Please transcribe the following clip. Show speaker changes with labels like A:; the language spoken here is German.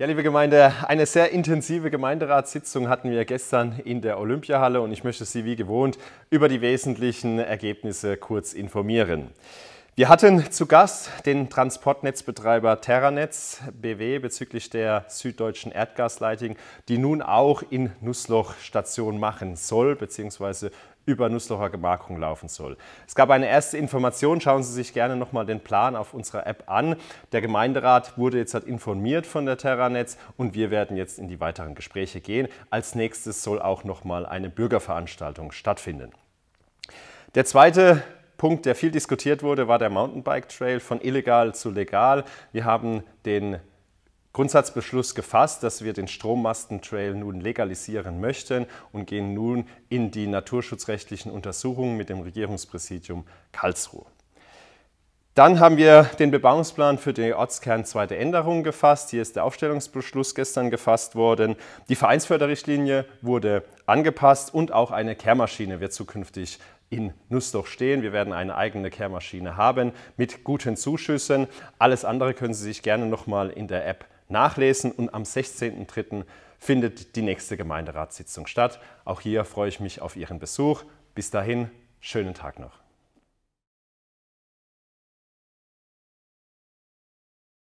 A: Ja, liebe Gemeinde, eine sehr intensive Gemeinderatssitzung hatten wir gestern in der Olympiahalle und ich möchte Sie wie gewohnt über die wesentlichen Ergebnisse kurz informieren. Wir hatten zu Gast den Transportnetzbetreiber Terranetz BW bezüglich der süddeutschen Erdgasleitung, die nun auch in Nussloch Station machen soll bzw. über Nusslocher Gemarkung laufen soll. Es gab eine erste Information, schauen Sie sich gerne nochmal den Plan auf unserer App an. Der Gemeinderat wurde jetzt halt informiert von der Terranetz und wir werden jetzt in die weiteren Gespräche gehen. Als nächstes soll auch nochmal eine Bürgerveranstaltung stattfinden. Der zweite Punkt, der viel diskutiert wurde, war der Mountainbike Trail von illegal zu legal. Wir haben den Grundsatzbeschluss gefasst, dass wir den Strommastentrail nun legalisieren möchten und gehen nun in die naturschutzrechtlichen Untersuchungen mit dem Regierungspräsidium Karlsruhe. Dann haben wir den Bebauungsplan für den Ortskern zweite Änderung gefasst. Hier ist der Aufstellungsbeschluss gestern gefasst worden. Die Vereinsförderrichtlinie wurde angepasst und auch eine Kehrmaschine wird zukünftig in Nussdorf stehen. Wir werden eine eigene Kehrmaschine haben mit guten Zuschüssen. Alles andere können Sie sich gerne nochmal in der App nachlesen und am 16.03. findet die nächste Gemeinderatssitzung statt. Auch hier freue ich mich auf Ihren Besuch. Bis dahin, schönen Tag noch.